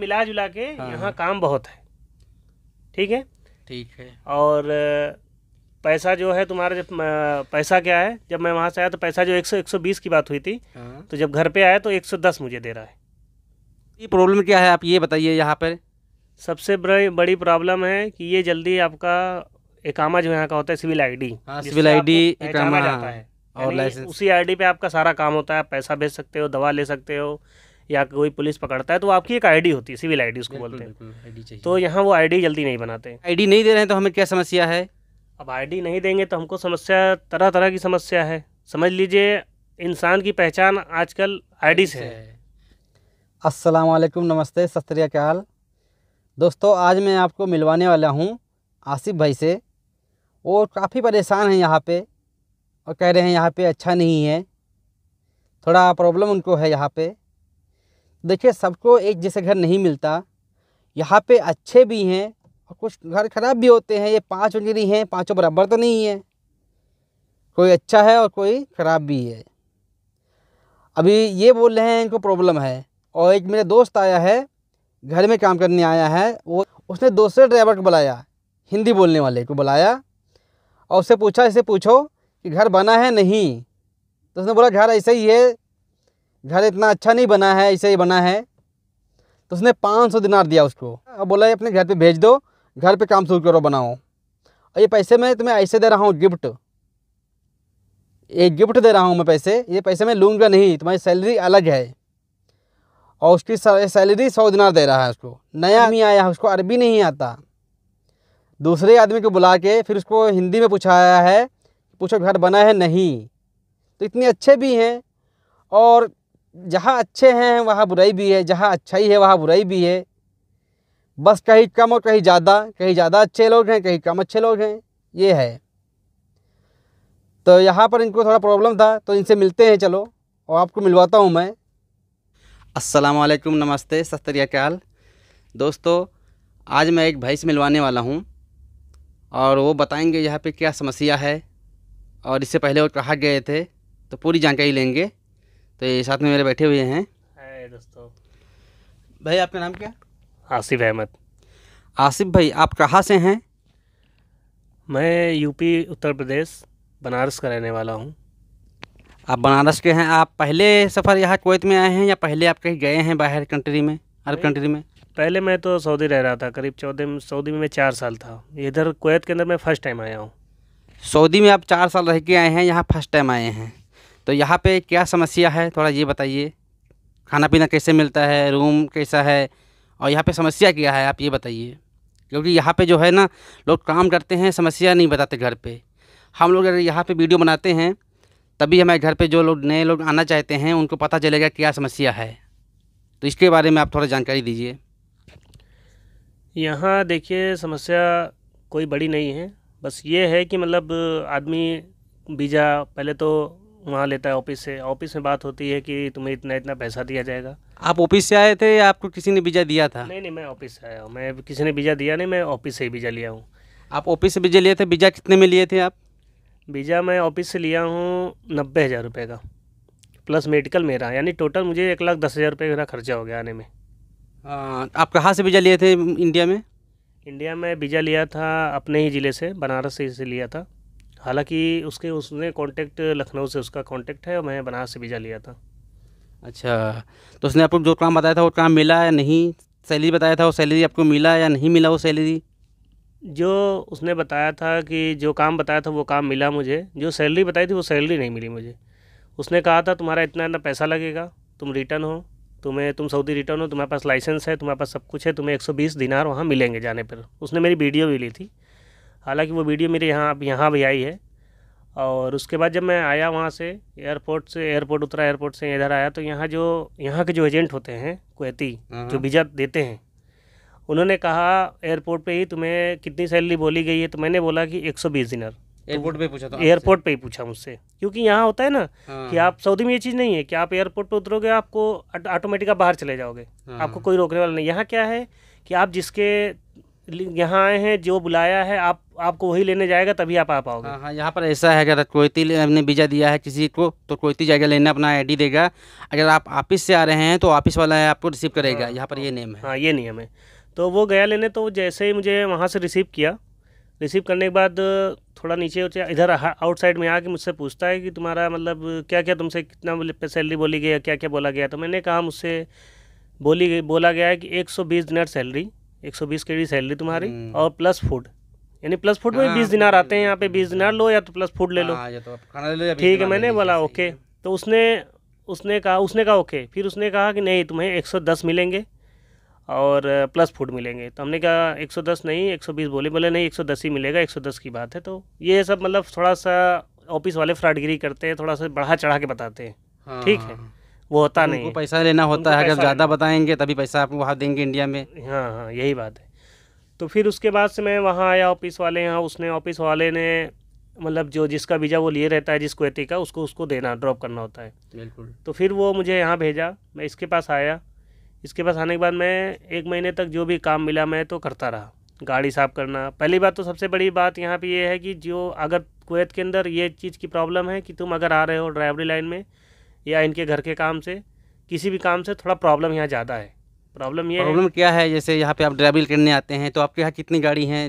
मिला जुला के हाँ। यहाँ हाँ। काम बहुत है ठीक है ठीक है और पैसा जो है तुम्हारा जब पैसा क्या है जब मैं वहाँ से आया तो पैसा जो 100 120 की बात हुई थी हाँ। तो जब घर पे आया तो 110 मुझे दे रहा है ये प्रॉब्लम क्या है आप ये बताइए यहाँ पर सबसे बड़ी प्रॉब्लम है कि ये जल्दी आपका एकामा जो यहाँ का होता है सिविल आई डी हाँ, सिविल आई डी जाता है और उसी आईडी पे आपका सारा काम होता है आप पैसा भेज सकते हो दवा ले सकते हो या कोई पुलिस पकड़ता है तो आपकी एक आईडी होती है सिविल आईडी उसको बोलते हैं तो यहाँ वो आईडी जल्दी नहीं बनाते आईडी नहीं दे रहे हैं तो हमें क्या समस्या है अब आईडी नहीं देंगे तो हमको समस्या तरह तरह की समस्या है समझ लीजिए इंसान की पहचान आजकल आईडी से है वालेकुम नमस्ते सत श्रीकाल दोस्तों आज मैं आपको मिलवाने वाला हूँ आसिफ भाई से वो काफ़ी परेशान हैं यहाँ पे और कह रहे हैं यहाँ पे अच्छा नहीं है थोड़ा प्रॉब्लम उनको है यहाँ पे देखिए सबको एक जैसे घर नहीं मिलता यहाँ पे अच्छे भी हैं और कुछ घर खराब भी होते हैं ये पांच उंगली हैं पांचों बराबर तो नहीं है कोई अच्छा है और कोई ख़राब भी है अभी ये बोल रहे हैं इनको प्रॉब्लम है और एक मेरा दोस्त आया है घर में काम करने आया है वो उसने दूसरे ड्राइवर को बुलाया हिंदी बोलने वाले को बुलाया और उससे पूछा इसे पूछो कि घर बना है नहीं तो उसने बोला घर ऐसे ही है घर इतना अच्छा नहीं बना है ऐसे ही बना है तो उसने पाँच सौ दिनार दिया उसको अब बोला अपने घर पे भेज दो घर पे काम शुरू करो बनाओ और ये पैसे मैं तुम्हें ऐसे दे रहा हूँ गिफ्ट ये गिफ्ट दे रहा हूँ मैं पैसे ये पैसे मैं लूँगा नहीं तुम्हारी सैलरी अलग है और उसकी सैलरी सौ दिनार दे रहा है उसको नया नहीं आया उसको अरबी नहीं आता दूसरे आदमी को बुला के फिर उसको हिंदी में पूछाया है पूछो घर बना है नहीं तो इतने अच्छे भी हैं और जहाँ अच्छे हैं वहाँ बुराई भी है जहाँ अच्छाई है वहाँ बुराई भी है बस कहीं कम और कहीं ज़्यादा कहीं ज़्यादा अच्छे लोग हैं कहीं कम अच्छे लोग हैं ये है तो यहाँ पर इनको थोड़ा प्रॉब्लम था तो इनसे मिलते हैं चलो और आपको मिलवाता हूँ मैं वालेकुम नमस्ते क्याल दोस्तों आज मैं एक भाई से मिलवाने वाला हूँ और वो बताएंगे यहाँ पे क्या समस्या है और इससे पहले वो कहा गए थे तो पूरी जानकारी लेंगे तो ये साथ में मेरे बैठे हुए हैं दोस्तों भाई आपका नाम क्या आसिफ अहमद आसिफ भाई आप कहाँ से हैं मैं यूपी उत्तर प्रदेश बनारस का रहने वाला हूँ आप बनारस के हैं आप पहले सफ़र यहाँ कोत में आए हैं या पहले आप कहीं गए हैं बाहर कंट्री में अरब कंट्री में पहले मैं तो सऊदी रह रहा था करीब चौदह सऊदी में मैं चार साल था इधर कोत के अंदर मैं फ़र्स्ट टाइम आया हूँ सऊदी में आप चार साल रह के आए हैं यहाँ फर्स्ट टाइम आए हैं तो यहाँ पे क्या समस्या है थोड़ा ये बताइए खाना पीना कैसे मिलता है रूम कैसा है और यहाँ पे समस्या क्या है आप ये बताइए क्योंकि यहाँ पे जो है ना लोग काम करते हैं समस्या नहीं बताते घर पे हम लोग अगर यहाँ पे वीडियो बनाते हैं तभी हमारे घर पे जो लोग नए लोग आना चाहते हैं उनको पता चलेगा क्या समस्या है तो इसके बारे में आप थोड़ा जानकारी दीजिए यहाँ देखिए समस्या कोई बड़ी नहीं है बस ये है कि मतलब आदमी वीज़ा पहले तो वहाँ लेता है ऑफिस से ऑफिस में बात होती है कि तुम्हें इतना इतना पैसा दिया जाएगा आप ऑफिस से आए थे या आपको किसी ने वीज़ा दिया था नहीं नहीं मैं ऑफिस से आया हूँ मैं किसी ने वीज़ा दिया नहीं मैं ऑफिस से ही वीज़ा लिया हूँ आप ऑफिस से वीज़ा लिए थे वीज़ा कितने में लिए थे आप वीज़ा मैं ऑफिस से लिया हूँ नब्बे हज़ार रुपये का प्लस मेडिकल मेरा यानी टोटल मुझे एक लाख दस हज़ार रुपये मेरा खर्चा हो गया आने में आ, आप कहाँ से वीज़ा लिए थे इंडिया में इंडिया में वीज़ा लिया था अपने ही ज़िले से बनारस से लिया था हालांकि उसके उसने कांटेक्ट लखनऊ से उसका कांटेक्ट है और मैं बनारस से वीज़ा लिया था अच्छा तो उसने आपको जो काम बताया था वो काम मिला या नहीं सैलरी बताया था वो सैलरी आपको मिला या नहीं मिला वो सैलरी जो उसने बताया था कि जो काम बताया था वो काम मिला मुझे जो सैलरी बताई थी वो सैलरी नहीं मिली मुझे उसने कहा था तुम्हारा इतना इतना पैसा लगेगा तुम रिटर्न हो तुम्हें तुम सऊदी रिटर्न हो तुम्हारे पास लाइसेंस है तुम्हारे पास सब कुछ है तुम्हें 120 दिनार वहाँ मिलेंगे जाने पर उसने मेरी वीडियो भी ली थी हालांकि वो वीडियो मेरे यहाँ यहाँ भी आई है और उसके बाद जब मैं आया वहाँ से एयरपोर्ट से एयरपोर्ट उतरा एयरपोर्ट से इधर आया तो यहाँ जो यहाँ के जो एजेंट होते हैं कुवैती हम्म। जो वीज़ा देते हैं उन्होंने कहा एयरपोर्ट पे ही तुम्हें कितनी सैलरी बोली गई है तो मैंने बोला कि एक सौ बीस दिनर एयरपोर्ट पे पूछा था एयरपोर्ट पे ही पूछा मुझसे क्योंकि यहाँ होता है ना हाँ। कि आप सऊदी में ये चीज़ नहीं है कि आप एयरपोर्ट पे उतरोगे आपको ऑटोमेटिक आप बाहर चले जाओगे हाँ। आपको कोई रोकने वाला नहीं यहाँ क्या है कि आप जिसके यहाँ आए हैं जो बुलाया है आप आपको वही लेने जाएगा तभी आप आ पाओगे हाँ हाँ यहाँ पर ऐसा है अगर कोयती हमने वीज़ा दिया है किसी को तो कोयती जाएगा लेना अपना आईडी देगा अगर आप ऑफिस से आ रहे हैं तो ऑफिस वाला है आपको रिसीव करेगा हाँ, यहाँ पर ये हाँ। नियम है हाँ ये नियम है तो वो गया लेने तो जैसे ही मुझे वहाँ से रिसीव किया रिसीव करने के बाद थोड़ा नीचे इधर आउटसाइड में आके मुझसे पूछता है कि तुम्हारा मतलब क्या क्या तुमसे कितना सैलरी बोली गई क्या क्या बोला गया तो मैंने कहा मुझसे बोली गई बोला गया है कि 120 दिनर सैलरी एक सौ बीस के सैलरी तुम्हारी हम्म। और प्लस फूड यानी प्लस फूड में हाँ, बीस दिनार हाँ, आते हैं यहाँ पे बीस दिनार लो या तो प्लस फूड ले लो हाँ, तो ठीक है मैंने बोला ओके तो उसने उसने कहा उसने कहा ओके फिर उसने कहा कि नहीं तुम्हें एक सौ दस मिलेंगे और प्लस फूड मिलेंगे तो हमने कहा एक सौ दस नहीं एक सौ बीस बोले बोले नहीं एक सौ दस ही मिलेगा एक सौ दस की बात है तो ये सब मतलब थोड़ा सा ऑफिस वाले फ्रॉडगिरी करते हैं थोड़ा सा बढ़ा चढ़ा के बताते हैं ठीक है वो होता तो नहीं पैसा लेना होता है अगर ज़्यादा बताएंगे तभी पैसा आप वहाँ देंगे इंडिया में हाँ हाँ यही बात है तो फिर उसके बाद से मैं वहाँ आया ऑफिस वाले यहाँ उसने ऑफिस वाले ने मतलब जो जिसका वीज़ा वो लिए रहता है जिस कोती का उसको उसको देना ड्रॉप करना होता है बिल्कुल तो फिर वो मुझे यहाँ भेजा मैं इसके पास आया इसके पास आने के बाद मैं एक महीने तक जो भी काम मिला मैं तो करता रहा गाड़ी साफ़ करना पहली बात तो सबसे बड़ी बात यहाँ पे ये है कि जो अगर कुवैत के अंदर ये चीज़ की प्रॉब्लम है कि तुम अगर आ रहे हो ड्राइवरी लाइन में या इनके घर के काम से किसी भी काम से थोड़ा प्रॉब्लम यहाँ ज़्यादा है प्रॉब्लम ये प्रॉब्लम क्या है जैसे यहाँ पे आप ड्राइविंग करने आते हैं तो आपके यहाँ कितनी गाड़ी हैं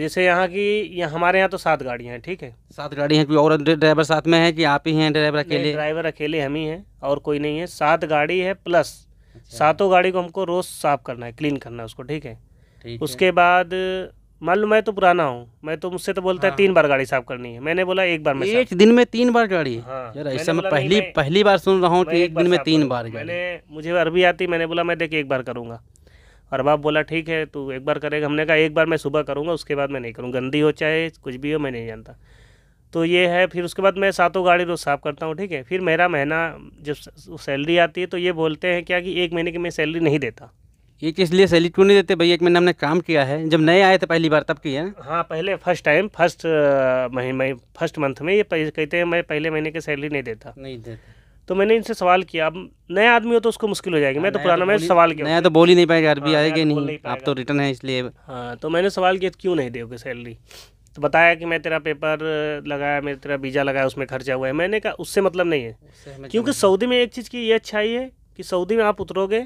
जैसे यहाँ की या हमारे यहाँ तो सात गाड़ियाँ हैं ठीक है सात गाड़ी हैं कोई और ड्राइवर साथ में है कि आप ही हैं ड्राइवर अकेले ड्राइवर अकेले हम ही हैं और कोई नहीं है सात गाड़ी है प्लस अच्छा। सातों गाड़ी को हमको रोज़ साफ़ करना है क्लीन करना है उसको ठीक है उसके बाद मान लो मैं तो पुराना हूँ मैं तो मुझसे तो बोलता हाँ। है तीन बार गाड़ी साफ करनी है मैंने बोला एक बार में एक दिन में तीन बार गाड़ी हाँ। यार ऐसा मैं पहली मैं, पहली बार सुन रहा हूँ कि एक दिन में तीन बार मैंने मुझे अरबी आती मैंने बोला मैं देखिए एक बार करूँगा और बाप बोला ठीक है तू एक बार करेगा हमने कहा एक बार मैं सुबह करूँगा उसके बाद मैं नहीं करूँगा गंदी हो चाहे कुछ भी हो मैं नहीं जानता तो ये है फिर उसके बाद मैं सातों गाड़ी रोज़ साफ़ करता हूँ ठीक है फिर मेरा महीना जब सैलरी आती है तो ये बोलते हैं क्या कि एक महीने की मैं सैलरी नहीं देता ये किस लिए सैलरी क्यों नहीं देते भैया एक महीने हमने काम किया है जब नए आए थे पहली बार तब किया हाँ पहले फर्स्ट टाइम फर्स्ट महीने फर्स्ट मंथ में ये कहते हैं मैं पहले महीने की सैलरी नहीं देता नहीं देता तो मैंने इनसे सवाल किया अब नया आदमी हो तो उसको मुश्किल हो जाएगी मैं तो, तो पुराना मैं सवाल किया नया तो बोल ही नहीं पाएगा अरबी हाँ, आएगा तो नहीं आप तो रिटर्न है इसलिए हाँ तो मैंने सवाल किया क्यों नहीं दोगे सैलरी तो बताया कि मैं तेरा पेपर लगाया मैं तेरा वीज़ा लगाया उसमें खर्चा हुआ है मैंने कहा उससे मतलब नहीं है क्योंकि मतलब सऊदी में एक चीज़ की ये अच्छाई है कि सऊदी में आप उतरोगे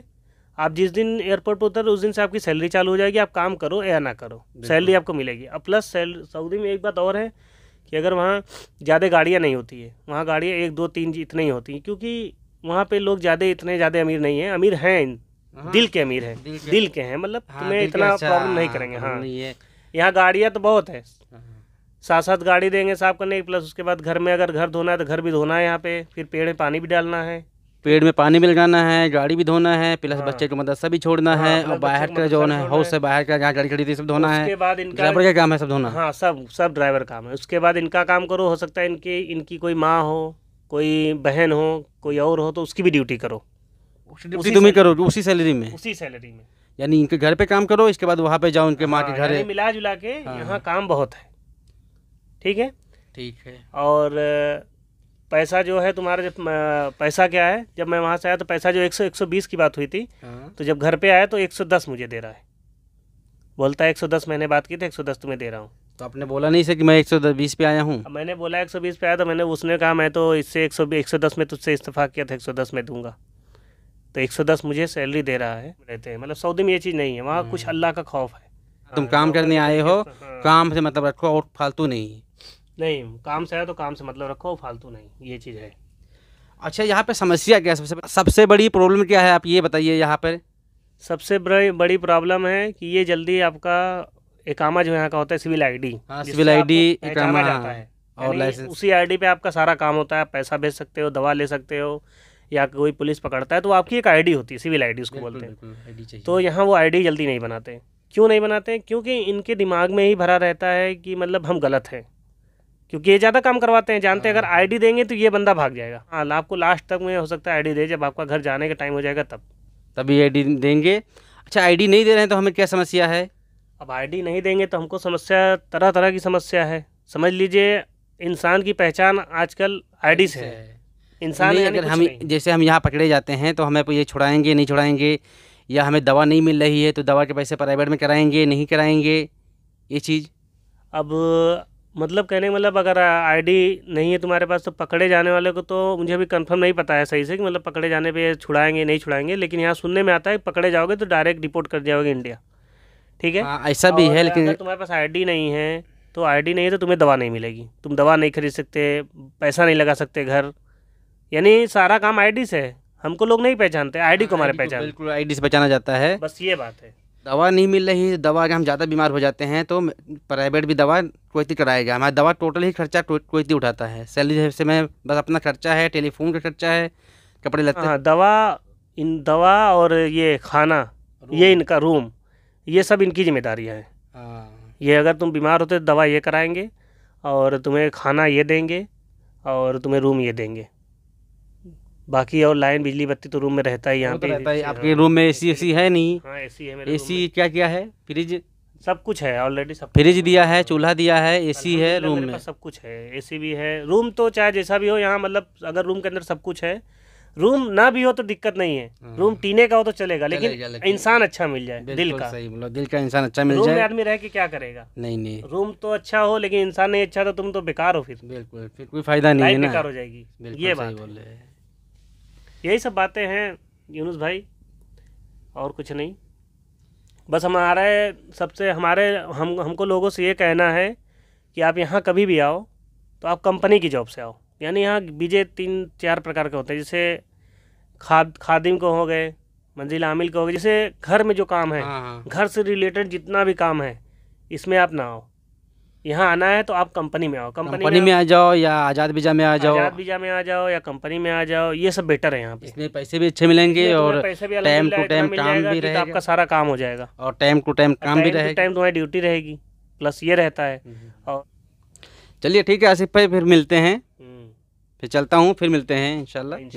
आप जिस दिन एयरपोर्ट पर उतर उस दिन से आपकी सैलरी चालू हो जाएगी आप काम करो या ना करो सैलरी आपको मिलेगी अब प्लस सऊदी में एक बात और है कि अगर वहाँ ज़्यादा गाड़ियाँ नहीं होती है वहाँ गाड़ियाँ एक दो तीन इतने ही होती हैं क्योंकि वहाँ पे लोग ज़्यादा इतने ज़्यादा अमीर नहीं हैं अमीर हैं हाँ। दिल के अमीर हैं दिल, के हैं मतलब हाँ, तुम्हें इतना प्रॉब्लम अच्छा, नहीं करेंगे हाँ यहाँ गाड़ियाँ तो बहुत है हाँ। साथ साथ गाड़ी देंगे साफ करने की प्लस उसके बाद घर में अगर घर धोना है तो घर भी धोना है यहाँ पे फिर पेड़ में पानी भी डालना है पेड़ में पानी भी लगाना है गाड़ी भी धोना है प्लस हाँ। बच्चे को मदरसा भी छोड़ना हाँ, है और बाहर का जो है हाउस से बाहर का जहाँ गाड़ी खड़ी थी सब धोना है ड्राइवर का काम है सब धोना हाँ सब सब ड्राइवर काम है उसके बाद इनका काम करो हो सकता है इनकी इनकी कोई माँ हो कोई बहन हो कोई और हो तो उसकी भी ड्यूटी करो उसी तुम्हें करो उसी सैलरी में उसी सैलरी में यानी इनके घर पे काम करो इसके बाद वहाँ पे जाओ उनके माँ के हाँ, घर मिला जुला के यहाँ काम बहुत है ठीक है ठीक है और पैसा जो है तुम्हारा जब पैसा क्या है जब मैं वहाँ से आया तो पैसा जो एक सौ एक सौ बीस की बात हुई थी हाँ। तो जब घर पे आया तो एक सौ दस मुझे दे रहा है बोलता है एक सौ दस मैंने बात की थी तो एक सौ दस तुम्हें दे रहा हूँ तो आपने बोला नहीं सर कि मैं एक सौ बीस पे आया हूँ मैंने बोला एक सौ बीस पे आया तो मैंने उसने कहा मैं तो इससे एक सौ एक सौ दस में तुझसे इस्तीफा किया था एक सौ दस में दूंगा तो एक सौ दस मुझे सैलरी दे रहा है रहते हैं मतलब सऊदी में ये चीज़ नहीं है वहाँ कुछ हम्म। अल्लाह का खौफ है तुम काम हाँ, करने तो आए हो हाँ। काम से मतलब रखो और फालतू नहीं नहीं काम से आया तो काम से मतलब रखो फालतू नहीं ये चीज़ है अच्छा यहाँ पे समस्या क्या है सबसे सबसे बड़ी प्रॉब्लम क्या है आप ये बताइए यहाँ पर सबसे बड़ी बड़ी प्रॉब्लम है कि ये जल्दी आपका एकामा जो यहाँ का होता है सिविल आई डी हाँ, सिविल आई डी जाता है हाँ, और लाइसेंस उसी आईडी पे आपका सारा काम होता है आप पैसा भेज सकते हो दवा ले सकते हो या कोई पुलिस पकड़ता है तो आपकी एक आईडी होती है सिविल आईडी उसको बोलते हैं तो यहाँ वो आईडी जल्दी नहीं बनाते क्यों नहीं बनाते क्योंकि इनके दिमाग में ही भरा रहता है कि मतलब हम गलत हैं क्योंकि ये ज़्यादा काम करवाते हैं जानते हैं अगर आईडी हाँ। देंगे तो ये बंदा भाग जाएगा हाँ आपको लास्ट तक में हो सकता है आईडी दे जब आपका घर जाने का टाइम हो जाएगा तब तभी आईडी देंगे अच्छा आईडी नहीं दे रहे हैं तो हमें क्या समस्या है अब आईडी नहीं देंगे तो हमको समस्या तरह तरह की समस्या है समझ लीजिए इंसान की पहचान आजकल आईडी से है इंसान अगर हम जैसे हम यहाँ पकड़े जाते हैं तो हमें ये छुड़ाएंगे नहीं छुड़ाएंगे या हमें दवा नहीं मिल रही है तो दवा के पैसे प्राइवेट में कराएंगे नहीं कराएंगे ये चीज़ अब मतलब कहने का मतलब अगर आईडी नहीं है तुम्हारे पास तो पकड़े जाने वाले को तो मुझे अभी कंफर्म नहीं पता है सही से कि मतलब पकड़े जाने पे छुड़ाएंगे नहीं छुड़ाएंगे लेकिन यहाँ सुनने में आता है पकड़े जाओगे तो डायरेक्ट रिपोर्ट कर जाओगे इंडिया ठीक है आ, हाँ, ऐसा भी है लेकिन तुम्हारे पास आई नहीं है तो आई नहीं है तो तुम्हें दवा नहीं मिलेगी तुम दवा नहीं खरीद सकते पैसा नहीं लगा सकते घर यानी सारा काम आई से है हमको लोग नहीं पहचानते आई को हाँ, हमारे पहचान बिल्कुल आई से पहचाना जाता है बस ये बात है दवा नहीं मिल रही है दवा अगर हम ज़्यादा बीमार हो जाते हैं तो प्राइवेट भी दवा कोयती कराएगा हमारा दवा टोटल ही खर्चा कोयती उठाता है सैलरी से मैं बस अपना खर्चा है टेलीफोन का खर्चा है कपड़े लगते हैं हाँ, दवा इन दवा और ये खाना ये इनका रूम ये सब इनकी जिम्मेदारियाँ है हाँ। ये अगर तुम बीमार होते तो दवा ये कराएंगे और तुम्हें खाना ये देंगे और तुम्हें रूम ये देंगे बाकी और लाइन बिजली बत्ती तो रूम में रहता है यहाँ तो पे हाँ। आपके रूम में एसी सी है नहीं हाँ सी है क्या क्या है फ्रिज सब कुछ है ऑलरेडी सब फ्रिज दिया है चूल्हा दिया है एसी है रूम में सब कुछ है एसी भी है रूम तो चाहे जैसा भी हो यहाँ मतलब अगर रूम के अंदर सब कुछ है रूम ना भी हो तो दिक्कत नहीं है हाँ। रूम टीने का हो तो चलेगा लेकिन इंसान अच्छा मिल जाए दिल का सही बोलो दिल का इंसान अच्छा मिल जाए रूम में आदमी रह के क्या करेगा नहीं नहीं रूम तो अच्छा हो लेकिन इंसान नहीं अच्छा तो तुम तो बेकार हो फिर बिल्कुल फिर कोई फायदा नहीं है बेकार हो जाएगी ये बात हैं यही सब बातें हैं यूनुस भाई और कुछ नहीं बस हमारे सबसे हमारे हम हमको लोगों से ये कहना है कि आप यहाँ कभी भी आओ तो आप कंपनी की जॉब से आओ यानी यहाँ बीजे तीन चार प्रकार के होते हैं जैसे खाद खादिम को हो गए मंजिल आमिल को हो गए जैसे घर में जो काम है हाँ, हाँ। घर से रिलेटेड जितना भी काम है इसमें आप ना आओ यहाँ आना है तो आप कंपनी में आओ कंपनी, में, आ जाओ या आज़ाद वीजा में आ जाओ आज़ाद वीजा में आ जाओ या कंपनी में आ जाओ ये सब बेटर है यहाँ पे इसमें पैसे भी अच्छे मिलेंगे और टाइम टू टाइम काम भी तो रहेगा आपका सारा काम हो जाएगा और टाइम टू टाइम काम भी रहेगा टाइम तुम्हारी ड्यूटी रहेगी प्लस ये रहता है हम्म। और चलिए ठीक है आसिफ भाई फिर मिलते हैं हम्म। फिर चलता हूँ फिर मिलते हैं इंशाल्लाह